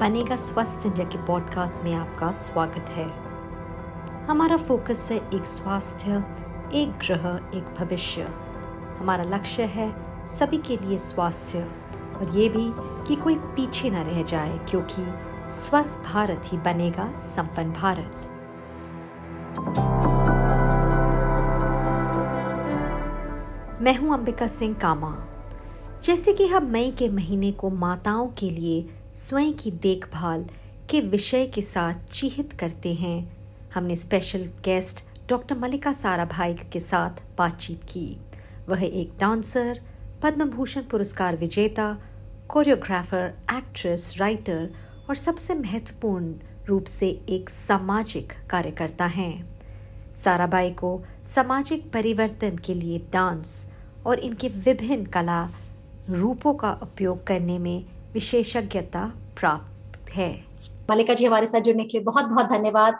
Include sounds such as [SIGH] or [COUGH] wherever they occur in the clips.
बनेगा स्वस्थ इंडिया के पॉडकास्ट में आपका स्वागत है हमारा फोकस है एक स्वास्थ्य एक ग्रह एक भविष्य हमारा लक्ष्य है सभी के लिए स्वास्थ्य और ये भी कि कोई पीछे ना रह जाए क्योंकि स्वस्थ भारत ही बनेगा संपन्न भारत मैं हूं अंबिका सिंह कामा जैसे कि हम मई के महीने को माताओं के लिए स्वयं की देखभाल के विषय के साथ चिहित करते हैं हमने स्पेशल गेस्ट डॉक्टर मलिका भाई के साथ बातचीत की वह एक डांसर पद्म भूषण पुरस्कार विजेता कोरियोग्राफर एक्ट्रेस राइटर और सबसे महत्वपूर्ण रूप से एक सामाजिक कार्यकर्ता हैं साराबाई को सामाजिक परिवर्तन के लिए डांस और इनके विभिन्न कला रूपों का उपयोग करने में विशेषज्ञता प्राप्त है मालिका जी हमारे साथ जुड़ने के लिए बहुत बहुत धन्यवाद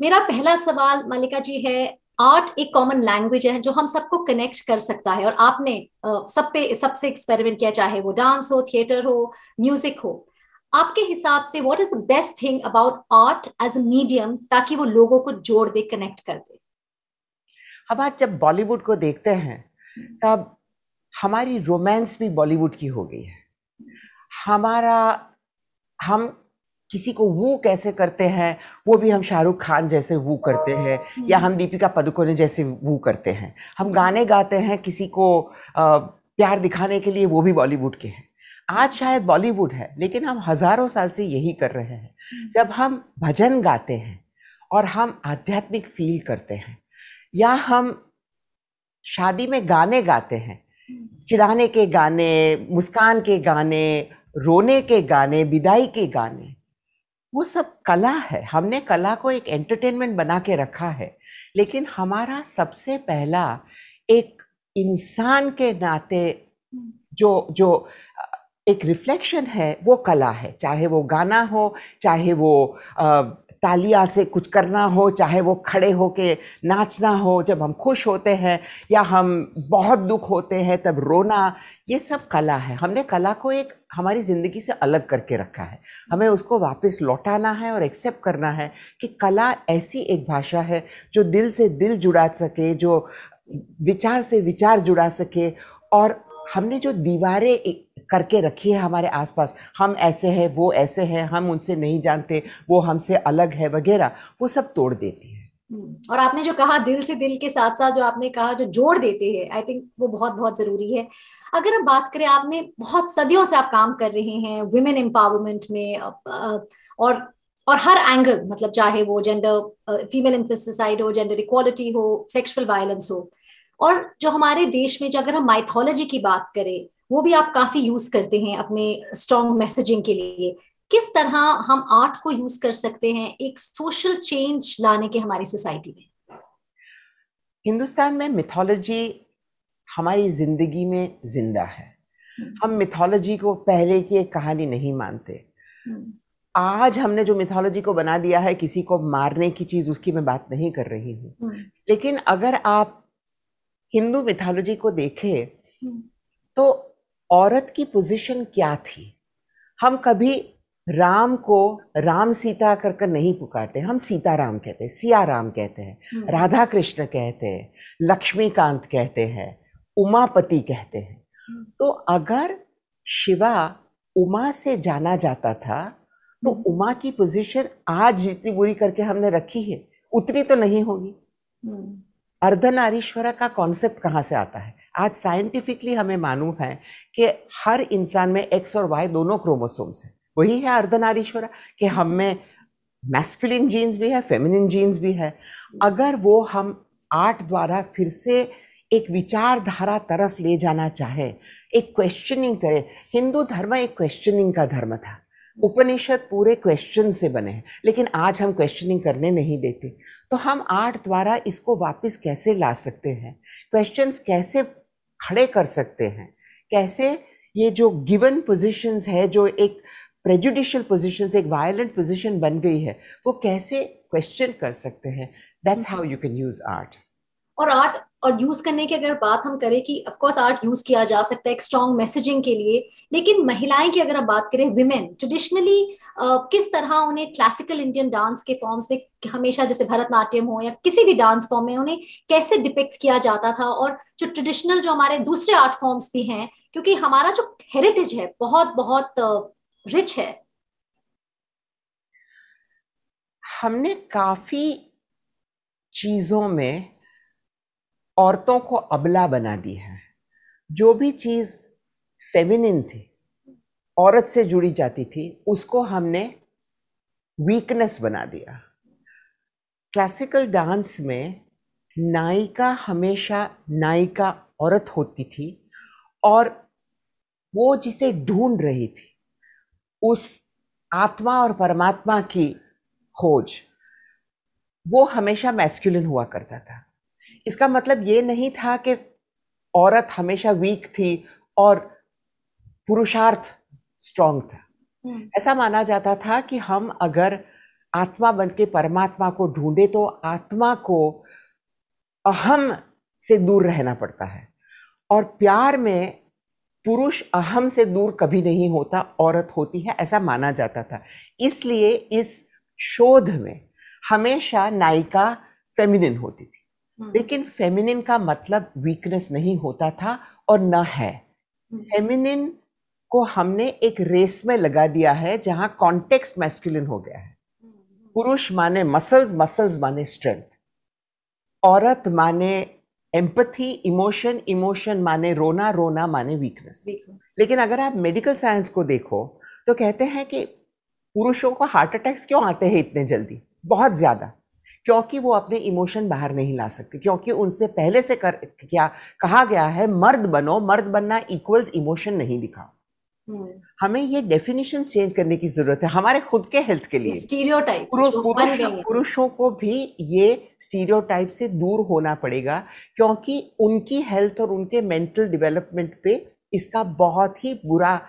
मेरा पहला सवाल मालिका जी है आर्ट एक कॉमन लैंग्वेज है जो हम सबको कनेक्ट कर सकता है और आपने सब पे सबसे एक्सपेरिमेंट किया चाहे वो डांस हो थिएटर हो म्यूजिक हो आपके हिसाब से what is the best thing about art as a medium ताकि वो लोगों को जोड़ दे कनेक्ट कर दे हम आज जब बॉलीवुड को देखते हैं तब हमारी रोमांस भी बॉलीवुड की हो गई है हमारा हम किसी को वो कैसे करते हैं वो भी हम शाहरुख खान जैसे वो करते हैं या हम्म। हम दीपिका पादुकोण जैसे वो करते हैं हम गाने गाते हैं किसी को प्यार दिखाने के लिए वो भी बॉलीवुड के हैं आज शायद बॉलीवुड है लेकिन हम हजारों साल से यही कर रहे हैं हम्म। जब हम भजन गाते हैं और हम आध्यात्मिक फील करते हैं या हम शादी में गाने गाते हैं हम्म। चिड़ाने के गाने मुस्कान के गाने रोने के गाने विदाई के गाने वो सब कला है हमने कला को एक एंटरटेनमेंट बना के रखा है लेकिन हमारा सबसे पहला एक इंसान के नाते जो जो एक रिफ्लेक्शन है वो कला है चाहे वो गाना हो चाहे वो आ, तालिया से कुछ करना हो चाहे वो खड़े हो के नाचना हो जब हम खुश होते हैं या हम बहुत दुख होते हैं तब रोना ये सब कला है हमने कला को एक हमारी ज़िंदगी से अलग करके रखा है हमें उसको वापस लौटाना है और एक्सेप्ट करना है कि कला ऐसी एक भाषा है जो दिल से दिल जुड़ा सके जो विचार से विचार जुड़ा सके और हमने जो दीवारें करके रखी है हमारे आसपास हम ऐसे हैं वो ऐसे हैं हम उनसे नहीं जानते वो हमसे अलग है वगैरह वो सब तोड़ देती है हम्म, और आपने जो कहा दिल से दिल के साथ साथ जो आपने कहा जो जोड़ देते हैं आई थिंक वो बहुत बहुत जरूरी है अगर हम बात करें आपने बहुत सदियों से आप काम कर रहे हैं वुमेन एम्पावरमेंट में और और हर एंगल मतलब चाहे वो जेंडर फीमेल इंफेसिसाइड हो जेंडर इक्वालिटी हो सेक्सुअल वायलेंस हो और जो हमारे देश में जो अगर हम माइथोलॉजी की बात करें वो भी आप काफी यूज करते हैं अपने स्ट्रॉन्ग मैसेजिंग के लिए किस तरह हम आर्ट को यूज कर सकते हैं एक सोशल चेंज लाने के हमारी सोसाइटी में हिंदुस्तान में मिथोलॉजी हमारी जिंदगी में जिंदा है हम्म। हम मिथोलॉजी को पहले की एक कहानी नहीं मानते हम्म। आज हमने जो मिथोलॉजी को बना दिया है किसी को मारने की चीज उसकी मैं बात नहीं कर रही हूँ हम्म। लेकिन अगर आप हिंदू मिथोलॉजी को देखें तो औरत की पोजीशन क्या थी हम कभी राम को राम सीता कर कर नहीं पुकारते हम सीता राम कहते हैं सिया राम कहते हैं हम्म। राधा कृष्ण कहते हैं लक्ष्मीकांत कहते हैं उमापति कहते हैं हम्म। तो अगर शिवा उमा से जाना जाता था तो हम्म। उमा की पोजीशन आज जितनी बुरी करके हमने रखी है उतनी तो नहीं होगी अर्धनारीश्वरा का कॉन्सेप्ट कहाँ से आता है आज साइंटिफिकली हमें मालूम है कि हर इंसान में एक्स और वाई दोनों क्रोमोसोम्स हैं वही है अर्धनारीश्वर कि हम में मैस्कुलिन जीन्स भी है फेमिनिन जीन्स भी है अगर वो हम आर्ट द्वारा फिर से एक विचारधारा तरफ ले जाना चाहे एक क्वेश्चनिंग करे हिंदू धर्म एक क्वेश्चनिंग का धर्म था उपनिषद पूरे क्वेश्चन से बने हैं लेकिन आज हम क्वेश्चनिंग करने नहीं देते तो हम आर्ट द्वारा इसको वापस कैसे ला सकते हैं क्वेश्चंस कैसे खड़े कर सकते हैं कैसे ये जो गिवन पोजीशंस है जो एक प्रेजुडिशियल पोजीशंस एक वायलेंट पोजीशन बन गई है वो कैसे क्वेश्चन कर सकते हैं that's how you can use art और आर्ट और यूज करने की अगर बात हम करें कि ऑफकोर्स आर्ट यूज किया जा सकता है एक स्ट्रॉन्ग मैसेजिंग के लिए लेकिन महिलाएं की अगर हम बात करें विमेन ट्रेडिशनली किस तरह उन्हें क्लासिकल इंडियन डांस के फॉर्म्स में हमेशा जैसे भरतनाट्यम हो या किसी भी डांस फॉर्म में उन्हें कैसे डिपेक्ट किया जाता था और जो ट्रेडिशनल जो हमारे दूसरे आर्ट फॉर्म्स भी हैं क्योंकि हमारा जो हेरिटेज है बहुत बहुत रिच है हमने काफी चीजों में औरतों को अबला बना दिया है जो भी चीज़ फेमिनिन थी औरत से जुड़ी जाती थी उसको हमने वीकनेस बना दिया क्लासिकल डांस में नायिका हमेशा नायिका औरत होती थी और वो जिसे ढूंढ रही थी उस आत्मा और परमात्मा की खोज वो हमेशा मैस्कुलिन हुआ करता था इसका मतलब ये नहीं था कि औरत हमेशा वीक थी और पुरुषार्थ स्ट्रांग था हम्म। ऐसा माना जाता था कि हम अगर आत्मा बन के परमात्मा को ढूंढे तो आत्मा को अहम से दूर रहना पड़ता है और प्यार में पुरुष अहम से दूर कभी नहीं होता औरत होती है ऐसा माना जाता था इसलिए इस शोध में हमेशा नायिका फेमिनिन होती थी हम्म। लेकिन फेमिनिन का मतलब वीकनेस नहीं होता था और ना है फेमिनिन हम्म। को हमने एक रेस में लगा दिया है जहां कॉन्टेक्स्ट मैस्कुलिन हो गया है हम्म। पुरुष माने मसल्स मसल्स माने स्ट्रेंथ औरत माने एम्पथी इमोशन इमोशन माने रोना रोना माने वीकनेस लेकिन अगर आप मेडिकल साइंस को देखो तो कहते हैं कि पुरुषों को हार्ट अटैक्स क्यों आते हैं इतने जल्दी बहुत ज़्यादा क्योंकि वो अपने इमोशन बाहर नहीं ला सकते क्योंकि उनसे पहले से कर क्या कहा गया है मर्द बनो मर्द बनना इक्वल्स इमोशन नहीं दिखाओ हम्म। हमें ये डेफिनेशन चेंज करने की जरूरत है हमारे खुद के हेल्थ के लिए पुरुषों को भी ये स्टीरियोटाइप से दूर होना पड़ेगा क्योंकि उनकी हेल्थ और उनके मेंटल डेवलपमेंट पे इसका बहुत ही बुरा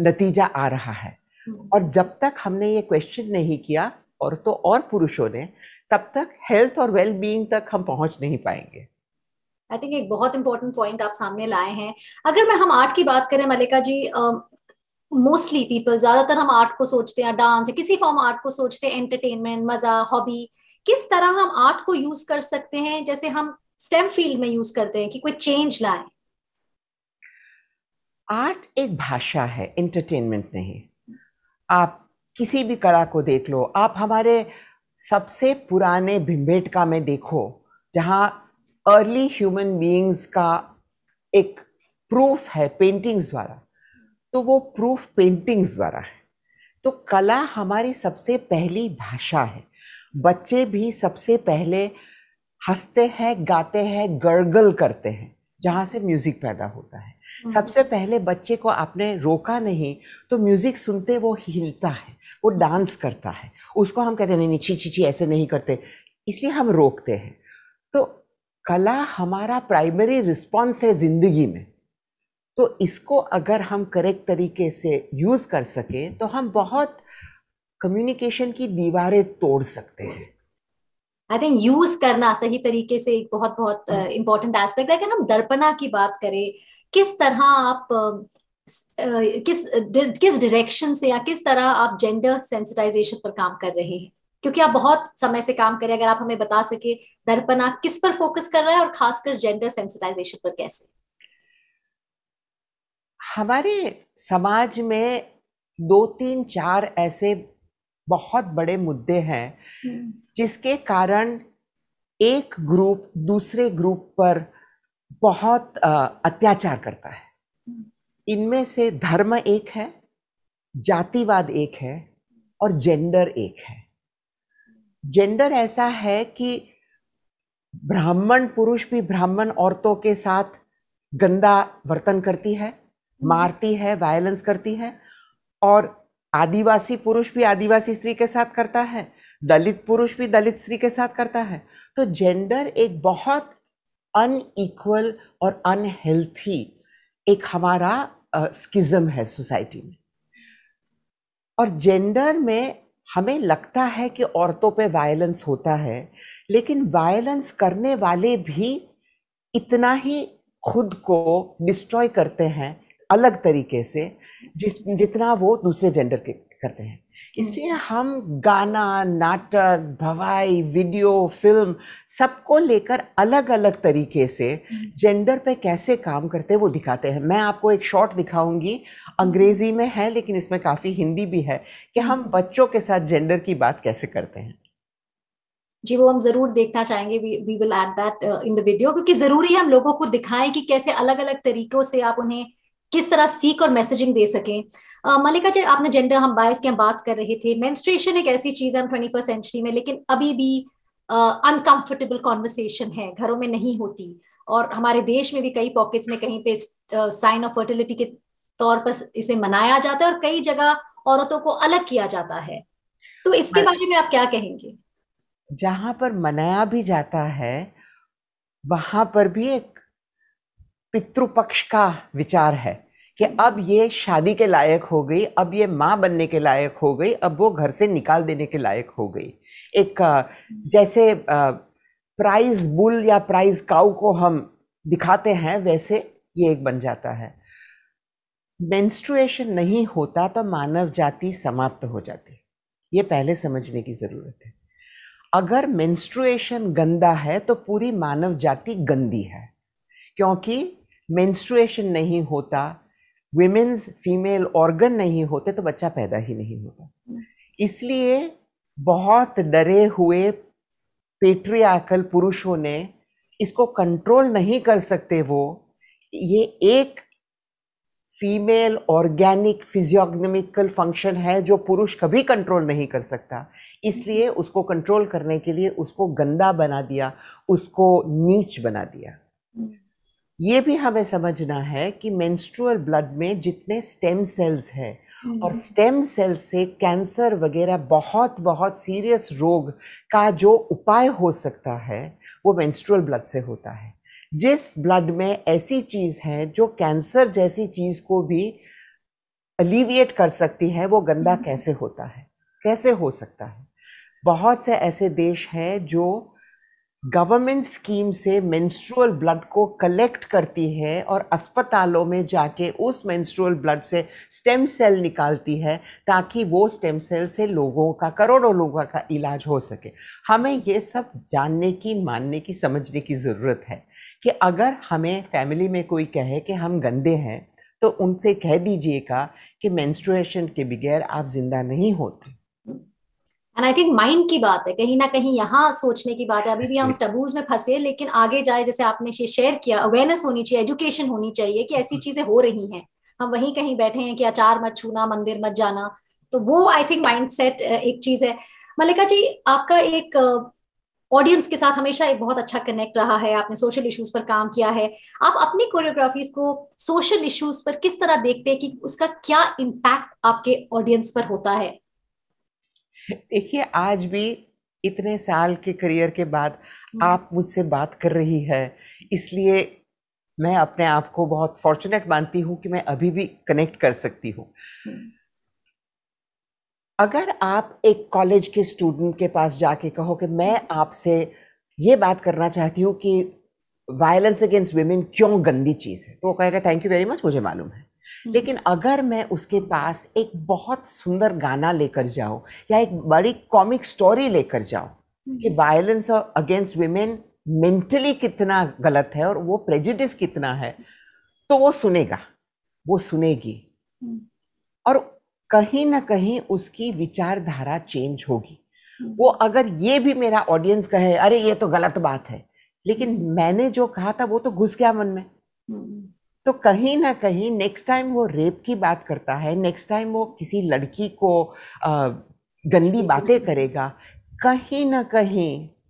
नतीजा आ रहा है हम्म। और जब तक हमने ये क्वेश्चन नहीं किया और तो और पुरुषों ने तब तक हेल्थ और वेल बीइंग तक हम पहुंच नहीं पाएंगे आई थिंक एक बहुत इंपॉर्टेंट पॉइंट आप सामने लाए हैं अगर मैं हम आर्ट की बात करें मलिका जी मोस्टली पीपल ज्यादातर हम आर्ट को सोचते हैं डांस या किसी फॉर्म आर्ट को सोचते हैं एंटरटेनमेंट मजा हॉबी किस तरह हम आर्ट को यूज कर सकते हैं जैसे हम स्टेम फील्ड में यूज करते हैं कि कोई चेंज लाए आर्ट एक भाषा है एंटरटेनमेंट नहीं आप किसी भी कला को देख लो आप हमारे सबसे पुराने भिम्बेटका में देखो जहाँ अर्ली ह्यूमन बीइंग्स का एक प्रूफ है पेंटिंग्स द्वारा तो वो प्रूफ पेंटिंग्स द्वारा है तो कला हमारी सबसे पहली भाषा है बच्चे भी सबसे पहले हंसते हैं गाते हैं गर्गल करते हैं जहाँ से म्यूज़िक पैदा होता है हम्म। सबसे पहले बच्चे को आपने रोका नहीं तो म्यूज़िक सुनते वो हिलता है वो डांस करता है उसको हम कहते हैं नहीं नहीं छी छी ऐसे नहीं करते इसलिए हम रोकते हैं तो कला हमारा प्राइमरी रिस्पॉन्स है ज़िंदगी में तो इसको अगर हम करेक्ट तरीके से यूज़ कर सकें तो हम बहुत कम्युनिकेशन की दीवारें तोड़ सकते हैं आई थिंक यूज करना सही तरीके से एक बहुत बहुत इंपॉर्टेंट हाँ। एस्पेक्ट है अगर हम दर्पणा की बात करें किस तरह आप किस किस डायरेक्शन से या किस तरह आप जेंडर सेंसिटाइजेशन पर काम कर रहे हैं क्योंकि आप बहुत समय से काम करें अगर आप हमें बता सके दर्पणा किस पर फोकस कर रहा है और खासकर जेंडर सेंसिटाइजेशन पर कैसे हमारे समाज में दो तीन चार ऐसे बहुत बड़े मुद्दे हैं हम्म। जिसके कारण एक ग्रुप दूसरे ग्रुप पर बहुत अत्याचार करता है हम्म। इनमें से धर्म एक है जातिवाद एक है और जेंडर एक है जेंडर ऐसा है कि ब्राह्मण पुरुष भी ब्राह्मण औरतों के साथ गंदा वर्तन करती है हम्म। मारती है वायलेंस करती है और आदिवासी पुरुष भी आदिवासी स्त्री के साथ करता है दलित पुरुष भी दलित स्त्री के साथ करता है तो जेंडर एक बहुत अनइक्वल और अनहेल्थी एक हमारा स्किज्म है सोसाइटी में और जेंडर में हमें लगता है कि औरतों पे वायलेंस होता है लेकिन वायलेंस करने वाले भी इतना ही खुद को डिस्ट्रॉय करते हैं अलग तरीके से जिस जितना वो दूसरे जेंडर के करते हैं इसलिए हम गाना नाटक भवाई वीडियो फिल्म सबको लेकर अलग अलग तरीके से जेंडर पे कैसे काम करते हैं वो दिखाते हैं मैं आपको एक शॉट दिखाऊंगी अंग्रेजी में है लेकिन इसमें काफ़ी हिंदी भी है कि हम बच्चों के साथ जेंडर की बात कैसे करते हैं जी वो हम जरूर देखना चाहेंगे we will that in the video क्योंकि जरूरी है हम लोगों को दिखाएं कि कैसे अलग अलग तरीकों से आप उन्हें किस तरह सीख और मैसेजिंग दे सकें मलिका जी आपने जेंडर हम बायस की हम बात कर रहे थे मेंस्ट्रुएशन एक ऐसी चीज है ट्वेंटी फर्स्ट सेंचुरी में लेकिन अभी भी अनकंफर्टेबल uh, कॉन्वर्सेशन है घरों में नहीं होती और हमारे देश में भी कई पॉकेट्स में कहीं पे साइन ऑफ फर्टिलिटी के तौर पर इसे मनाया जाता है और कई जगह औरतों को अलग किया जाता है तो इसके हाँ। बारे में आप क्या कहेंगे जहां पर मनाया भी जाता है वहां पर भी एक पितृपक्ष का विचार है कि अब ये शादी के लायक हो गई अब ये माँ बनने के लायक हो गई अब वो घर से निकाल देने के लायक हो गई एक जैसे प्राइज बुल या प्राइज काउ को हम दिखाते हैं वैसे ये एक बन जाता है मेंस्ट्रुएशन नहीं होता तो मानव जाति समाप्त हो जाती ये पहले समझने की ज़रूरत है अगर मेंस्ट्रुएशन गंदा है तो पूरी मानव जाति गंदी है क्योंकि मेंस्ट्रुएशन नहीं होता वेमेन्स फीमेल ऑर्गन नहीं होते तो बच्चा पैदा ही नहीं होता इसलिए बहुत डरे हुए पेट्रियाकल पुरुषों ने इसको कंट्रोल नहीं कर सकते वो ये एक फीमेल ऑर्गेनिक फिजियोग्नमिकल फंक्शन है जो पुरुष कभी कंट्रोल नहीं कर सकता इसलिए उसको कंट्रोल करने के लिए उसको गंदा बना दिया उसको नीच बना दिया हम्म। ये भी हमें समझना है कि मेंस्ट्रुअल ब्लड में जितने स्टेम सेल्स हैं और स्टेम हम्म। सेल से कैंसर वगैरह बहुत बहुत सीरियस रोग का जो उपाय हो सकता है वो मेंस्ट्रुअल ब्लड से होता है जिस ब्लड में ऐसी चीज़ है जो कैंसर जैसी चीज़ को भी अलीविएट कर सकती है वो गंदा हम्म। कैसे होता है कैसे हो सकता है बहुत से ऐसे देश हैं जो गवर्नमेंट स्कीम से मेंस्ट्रुअल ब्लड को कलेक्ट करती है और अस्पतालों में जाके उस मेंस्ट्रुअल ब्लड से स्टेम सेल निकालती है ताकि वो स्टेम सेल से लोगों का करोड़ों लोगों का इलाज हो सके हमें ये सब जानने की मानने की समझने की ज़रूरत है कि अगर हमें फैमिली में कोई कहे कि हम गंदे हैं तो उनसे कह दीजिएगा कि मैंस्ट्रेशन के बगैर आप ज़िंदा नहीं होते एंड आई थिंक माइंड की बात है कहीं ना कहीं यहाँ सोचने की बात है अभी भी हम टबूज में फंसे लेकिन आगे जाए जैसे आपने शेयर किया अवेयरनेस होनी चाहिए एजुकेशन होनी चाहिए कि ऐसी hmm. चीजें हो रही हैं हम वहीं कहीं बैठे हैं कि अचार मत छूना मंदिर मत जाना तो वो आई थिंक माइंडसेट एक चीज है मलिका जी आपका एक ऑडियंस के साथ हमेशा एक बहुत अच्छा कनेक्ट रहा है आपने सोशल इश्यूज पर काम किया है आप अपनी कोरियोग्राफीज को सोशल इश्यूज पर किस तरह देखते हैं कि उसका क्या इम्पैक्ट आपके ऑडियंस पर होता है देखिए आज भी इतने साल के करियर के बाद हम्म। आप मुझसे बात कर रही है इसलिए मैं अपने आप को बहुत फॉर्चुनेट मानती हूँ कि मैं अभी भी कनेक्ट कर सकती हूँ हम्म। अगर आप एक कॉलेज के स्टूडेंट के पास जाके कहो कि मैं आपसे ये बात करना चाहती हूँ कि वायलेंस अगेंस्ट वेमेन क्यों गंदी चीज़ है तो वो कहेगा थैंक यू वेरी मच मुझे मालूम है हम्म। लेकिन अगर मैं उसके पास एक बहुत सुंदर गाना लेकर जाऊँ या एक बड़ी कॉमिक स्टोरी लेकर जाऊँ हम्म। कि वायलेंस अगेंस्ट वीमेन मेंटली कितना गलत है और वो प्रेजिडिस कितना है तो वो सुनेगा वो सुनेगी हम्म। और कहीं ना कहीं उसकी विचारधारा चेंज होगी वो अगर ये भी मेरा ऑडियंस कहे अरे ये तो गलत बात है लेकिन मैंने जो कहा था वो तो घुस गया मन में तो कहीं ना कहीं नेक्स्ट टाइम वो रेप की बात करता है नेक्स्ट टाइम वो किसी लड़की को गंदी बातें करेगा कहीं ना कहीं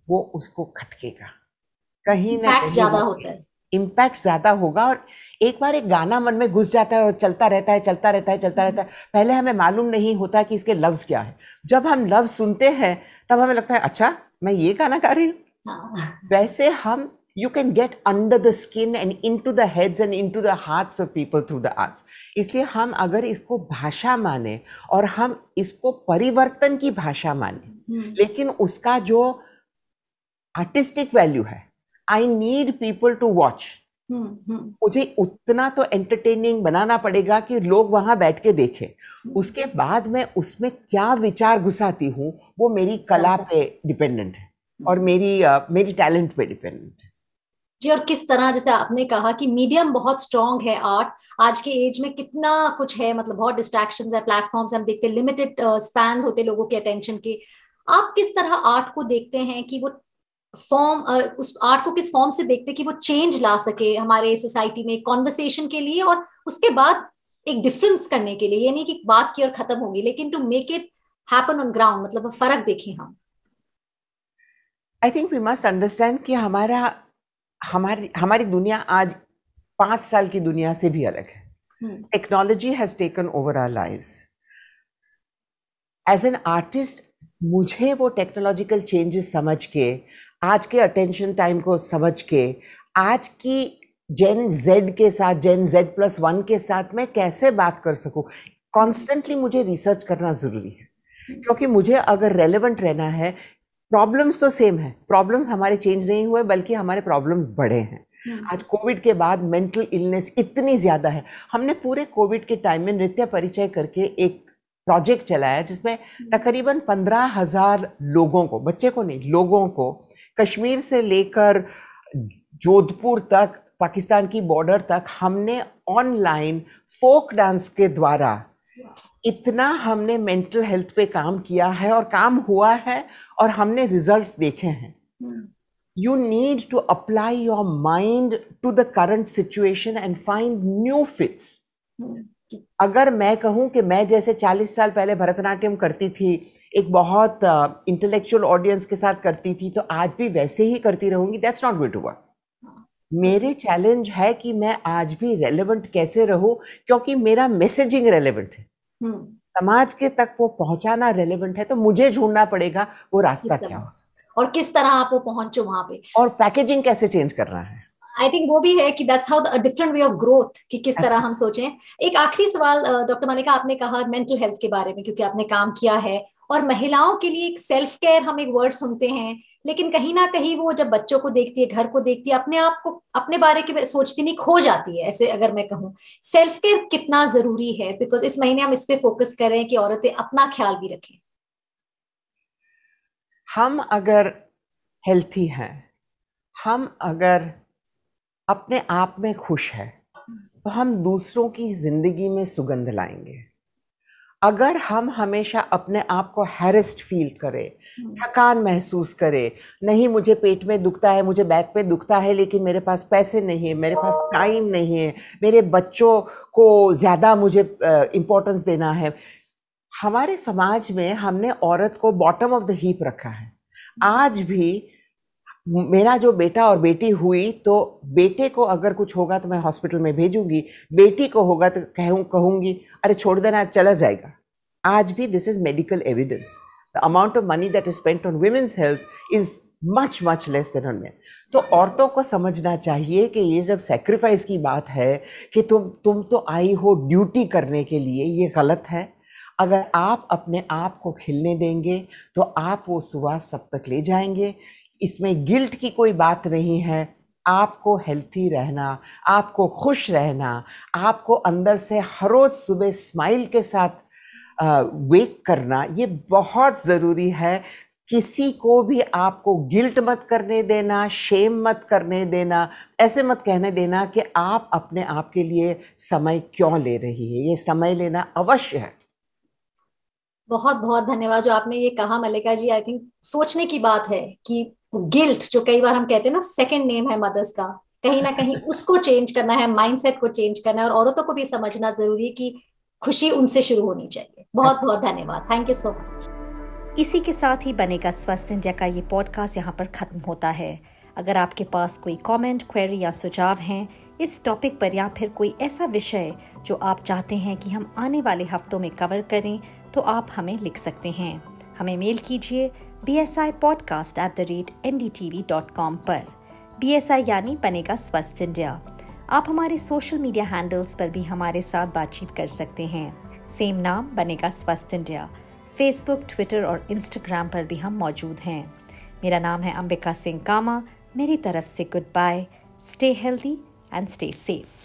वो उसको खटकेगा कहीं ना कहीं ज्यादा होता है इम्पैक्ट ज्यादा होगा और एक बार एक गाना मन में घुस जाता है और चलता रहता है चलता रहता है चलता रहता है हम्म। पहले हमें मालूम नहीं होता कि इसके लफ्ज क्या है जब हम लफ्ज सुनते हैं तब हमें लगता है अच्छा मैं ये गाना गा रही हूँ हाँ। वैसे हम you can get under the skin and into the heads and into the hearts of people through the arts इसलिए हम अगर इसको भाषा माने और हम इसको परिवर्तन की भाषा माने hmm. लेकिन उसका जो आर्टिस्टिक वैल्यू है I need people to watch मुझे उतना तो एंटरटेनिंग बनाना पड़ेगा कि लोग वहां बैठ के देखें हम्म। उसके बाद मैं उसमें क्या विचार घुसाती हूँ वो मेरी कला अच्छा। पे डिपेंडेंट है हम्म। और मेरी uh, मेरी टैलेंट पे डिपेंडेंट है जी और किस तरह जैसे आपने कहा कि मीडियम बहुत स्ट्रांग है आर्ट आज के एज में कितना कुछ है मतलब बहुत डिस्ट्रैक्शन है प्लेटफॉर्म्स हम देखते हैं लिमिटेड स्पैन uh, होते हैं लोगों के अटेंशन के आप किस तरह आर्ट को देखते हैं कि वो फॉर्म uh, उस आर्ट को किस फॉर्म से देखते हैं कि वो चेंज ला सके हमारे सोसाइटी में कॉन्वर्सेशन के लिए और उसके बाद एक डिफरेंस करने के लिए यानी कि बात की और खत्म होगी लेकिन to make it happen on ground मतलब फर्क देखें हम I think we must understand कि हमारा हमारी हमारी दुनिया आज पाँच साल की दुनिया से भी अलग है technology has taken over our lives as an artist मुझे वो टेक्नोलॉजिकल चेंजेस समझ के आज के अटेंशन टाइम को समझ के आज की जेन जेड के साथ जेन जेड प्लस वन के साथ मैं कैसे बात कर सकूं कॉन्स्टेंटली मुझे रिसर्च करना ज़रूरी है हम्म। क्योंकि मुझे अगर रेलेवेंट रहना है प्रॉब्लम्स तो सेम है प्रॉब्लम हमारे चेंज नहीं हुए बल्कि हमारे प्रॉब्लम बढ़े हैं हम्म। आज कोविड के बाद मेंटल इलनेस इतनी ज़्यादा है हमने पूरे कोविड के टाइम में नृत्य परिचय करके एक प्रोजेक्ट चलाया जिसमें हम्म। तकरीबन पंद्रह हज़ार लोगों को बच्चे को नहीं लोगों को कश्मीर से लेकर जोधपुर तक पाकिस्तान की बॉर्डर तक हमने ऑनलाइन फोक डांस के द्वारा इतना हमने मेंटल हेल्थ पे काम किया है और काम हुआ है और हमने रिजल्ट्स देखे हैं you need to apply your mind to the current situation and find new fits अगर मैं कहूं कि मैं जैसे 40 साल पहले भरतनाट्यम करती थी एक बहुत इंटेलेक्चुअल uh, ऑडियंस के साथ करती थी तो आज भी वैसे ही करती रहूंगी that's not good to work मेरे चैलेंज है कि मैं आज भी रेलेवेंट कैसे रहूं क्योंकि मेरा मैसेजिंग रेलेवेंट है हम्म। समाज के तक वो पहुंचाना रेलेवेंट है तो मुझे ढूंढना पड़ेगा वो रास्ता क्या हो और किस तरह आप वो पहुंचो वहां पे और पैकेजिंग कैसे चेंज करना है आई थिंक वो भी है कि that's how different way of growth कि किस तरह अच्छा। हम सोचें एक आखिरी सवाल डॉक्टर मालिका आपने कहा मेंटल हेल्थ के बारे में क्योंकि आपने काम किया है और महिलाओं के लिए एक सेल्फ केयर हम एक वर्ड सुनते हैं लेकिन कहीं ना कहीं वो जब बच्चों को देखती है घर को देखती है अपने आप को अपने बारे के सोचती नहीं खो जाती है ऐसे अगर मैं कहूँ सेल्फ केयर कितना जरूरी है बिकॉज इस महीने हम इस पे फोकस करें कि औरतें अपना ख्याल भी रखें हम अगर हेल्थी हैं हम अगर अपने आप में खुश है तो हम दूसरों की जिंदगी में सुगंध लाएंगे अगर हम हमेशा अपने आप को हैरेस्ट फील करें हम्म। थकान महसूस करें नहीं मुझे पेट में दुखता है मुझे बैक में दुखता है लेकिन मेरे पास पैसे नहीं है मेरे पास टाइम नहीं है मेरे बच्चों को ज़्यादा मुझे इम्पोर्टेंस देना है हमारे समाज में हमने औरत को बॉटम ऑफ द हीप रखा है हम्म। आज भी मेरा जो बेटा और बेटी हुई तो बेटे को अगर कुछ होगा तो मैं हॉस्पिटल में भेजूंगी बेटी को होगा तो कहूँ कहूँगी अरे छोड़ देना चला जाएगा आज भी this is medical evidence the amount of money that is spent on women's health is much much less than man तो औरतों को समझना चाहिए कि ये जब सेक्रीफाइस की बात है कि तुम तुम तो आई हो ड्यूटी करने के लिए ये गलत है अगर आप अपने आप को खिलने देंगे तो आप वो सुबह सब तक ले जाएंगे इसमें गिल्ट की कोई बात नहीं है आपको हेल्थी रहना आपको खुश रहना आपको अंदर से हर रोज़ सुबह स्माइल के साथ वेक करना ये बहुत ज़रूरी है किसी को भी आपको गिल्ट मत करने देना शेम मत करने देना ऐसे मत कहने देना कि आप अपने आप के लिए समय क्यों ले रही है ये समय लेना अवश्य है बहुत बहुत धन्यवाद जो आपने ये कहा मल्लिका जी आई थिंक सोचने की बात है कि गिल्ट जो कई बार हम कहते हैं ना सेकेंड नेम है मदर्स का कहीं ना कहीं [LAUGHS] उसको चेंज करना है माइंडसेट को चेंज करना है और औरतों को भी समझना जरूरी है कि खुशी उनसे शुरू होनी चाहिए बहुत बहुत धन्यवाद थैंक यू सो मच इसी के साथ ही बनेगा स्वस्थ इंडिया का ये पॉडकास्ट यहाँ पर खत्म होता है अगर आपके पास कोई कमेंट, क्वेरी या सुझाव हैं इस टॉपिक पर या फिर कोई ऐसा विषय जो आप चाहते हैं कि हम आने वाले हफ्तों में कवर करें तो आप हमें लिख सकते हैं हमें मेल कीजिए B S I podcast at the rate N D T V dot com पर बी एस आई यानी बनेगा स्वस्थ इंडिया आप हमारे सोशल मीडिया हैंडल्स पर भी हमारे साथ बातचीत कर सकते हैं सेम नाम बनेगा स्वस्थ इंडिया फेसबुक ट्विटर और इंस्टाग्राम पर भी हम मौजूद हैं मेरा नाम है अंबिका सिंह कामा मेरी तरफ से good bye stay healthy and stay safe